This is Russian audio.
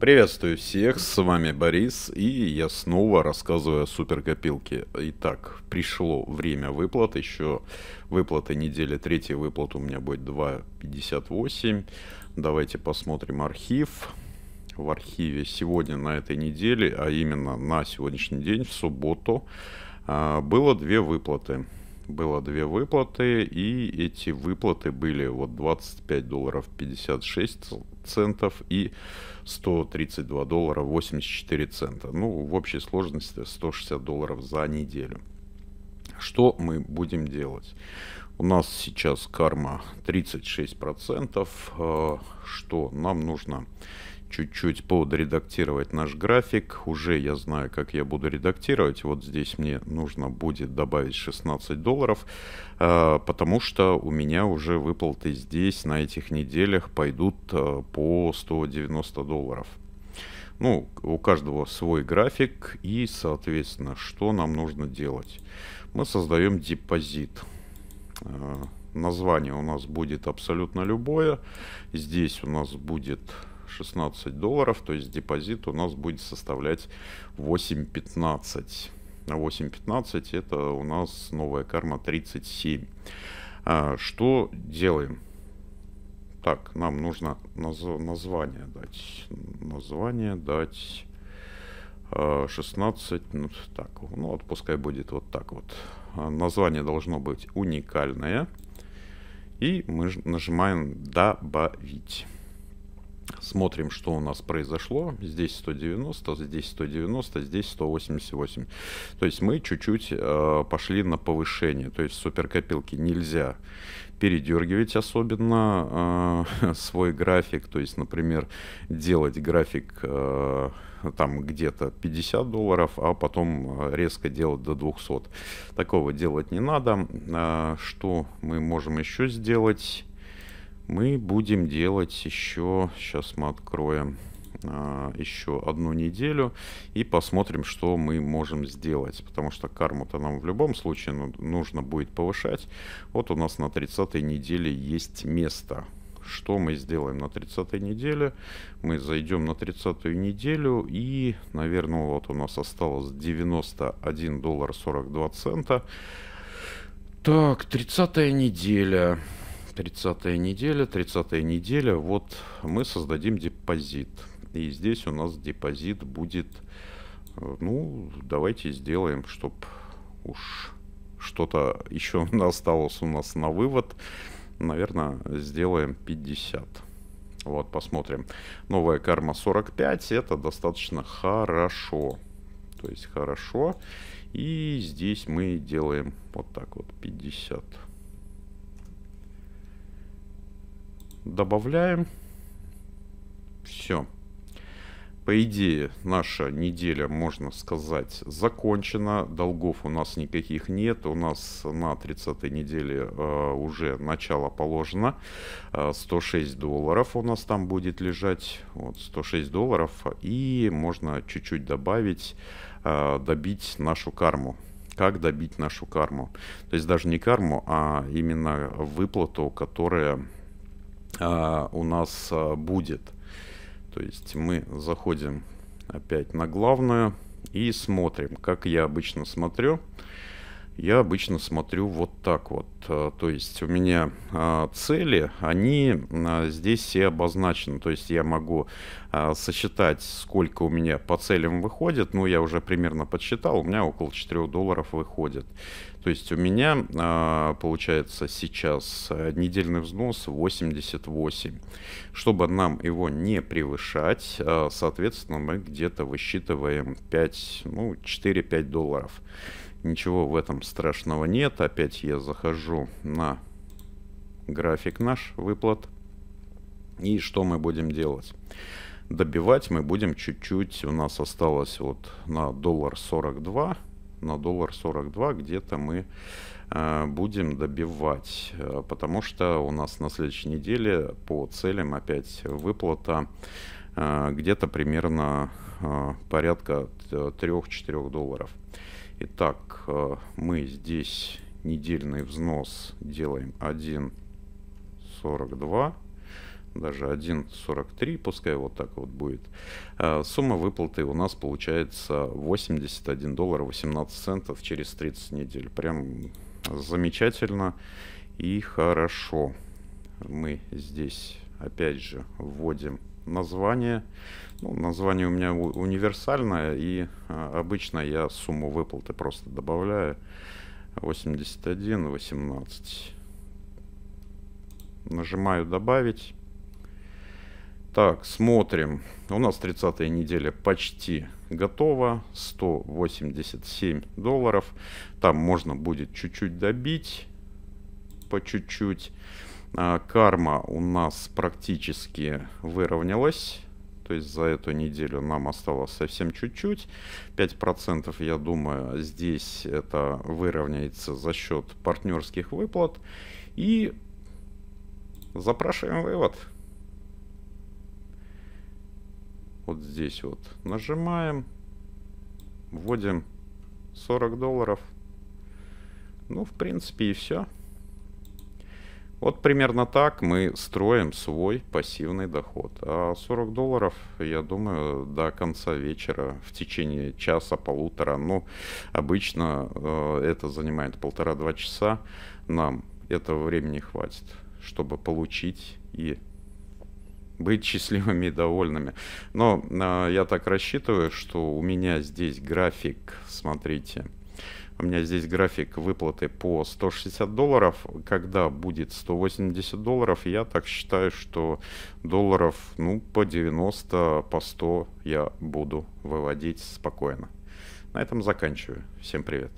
Приветствую всех, с вами Борис, и я снова рассказываю о суперкопилке. Итак, пришло время выплат, еще выплаты недели, третья выплата у меня будет 2.58. Давайте посмотрим архив. В архиве сегодня на этой неделе, а именно на сегодняшний день, в субботу, а, было две выплаты было две выплаты, и эти выплаты были вот 25 долларов 56 центов и 132 доллара 84 цента. Ну, в общей сложности 160 долларов за неделю. Что мы будем делать? У нас сейчас карма 36%, э, что нам нужно чуть-чуть подредактировать наш график. Уже я знаю, как я буду редактировать. Вот здесь мне нужно будет добавить 16 долларов, э, потому что у меня уже выплаты здесь на этих неделях пойдут э, по 190 долларов. Ну, у каждого свой график и, соответственно, что нам нужно делать. Мы создаем депозит. Э, название у нас будет абсолютно любое. Здесь у нас будет 16 долларов, то есть депозит у нас будет составлять 8.15. 8.15 это у нас новая карма 37. А, что делаем? Так, нам нужно наз название дать. Название дать 16. А, ну, так, ну, вот пускай будет вот так вот. А, название должно быть уникальное. И мы нажимаем «Добавить». Смотрим, что у нас произошло. Здесь 190, здесь 190, здесь 188. То есть мы чуть-чуть э, пошли на повышение. То есть суперкопилки нельзя передергивать особенно э, свой график. То есть, например, делать график э, там где-то 50 долларов, а потом э, резко делать до 200. Такого делать не надо. Э, что мы можем еще сделать? мы будем делать еще, сейчас мы откроем а, еще одну неделю и посмотрим, что мы можем сделать, потому что карму-то нам в любом случае нужно будет повышать. Вот у нас на 30-й неделе есть место. Что мы сделаем на 30-й неделе? Мы зайдем на 30-ю неделю и, наверное, вот у нас осталось 91 доллар 42 цента. Так, 30-я неделя. 30 неделя, 30 неделя, вот мы создадим депозит. И здесь у нас депозит будет, э, ну, давайте сделаем, чтобы уж что-то еще осталось у нас на вывод. Наверное, сделаем 50. Вот, посмотрим. Новая карма 45, это достаточно хорошо. То есть хорошо. И здесь мы делаем вот так вот, 50. 50. Добавляем. Все. По идее, наша неделя, можно сказать, закончена. Долгов у нас никаких нет. У нас на 30-й неделе э, уже начало положено. Э, 106 долларов у нас там будет лежать. Вот 106 долларов. И можно чуть-чуть добавить, э, добить нашу карму как добить нашу карму. То есть даже не карму, а именно выплату, которая а, у нас а, будет. То есть мы заходим опять на главную и смотрим, как я обычно смотрю я обычно смотрю вот так вот. Э, то есть у меня а, цели, они а, здесь все обозначены. То есть я могу а, сосчитать, сколько у меня по целям выходит. Ну, я уже примерно подсчитал, у меня около 4 долларов выходит. То есть у меня получается сейчас э, недельный взнос 88. Чтобы нам его не превышать, э, соответственно, мы где-то высчитываем 5, ну, 4-5 долларов. Ничего в этом страшного нет. Опять я захожу на график наш выплат. И что мы будем делать? Добивать мы будем чуть-чуть. У нас осталось вот на доллар 42. На доллар 42 где-то мы э, будем добивать. Э, потому что у нас на следующей неделе по целям опять выплата э, где-то примерно порядка 3-4 долларов. Итак, э, мы здесь недельный взнос делаем 1,42, даже 1,43, пускай вот так вот будет. Э, сумма выплаты у нас получается 81 доллар 18 центов через 30 недель. Прям замечательно и хорошо. Мы здесь опять же вводим название. Ну, название у меня универсальное, и а, обычно я сумму выплаты просто добавляю. 81, 18. Нажимаю «Добавить». Так, смотрим. У нас 30 неделя почти готова. 187 долларов. Там можно будет чуть-чуть добить. По чуть-чуть. А, карма у нас практически выровнялась. То есть за эту неделю нам осталось совсем чуть-чуть. 5% я думаю здесь это выровняется за счет партнерских выплат. И запрашиваем вывод. Вот здесь вот нажимаем. Вводим 40 долларов. Ну, в принципе, и все. Вот примерно так мы строим свой пассивный доход. А 40 долларов, я думаю, до конца вечера, в течение часа-полутора, ну, обычно э, это занимает полтора-два часа, нам этого времени хватит, чтобы получить и быть счастливыми и довольными. Но э, я так рассчитываю, что у меня здесь график, смотрите, у меня здесь график выплаты по 160 долларов. Когда будет 180 долларов, я так считаю, что долларов ну, по 90, по 100 я буду выводить спокойно. На этом заканчиваю. Всем привет.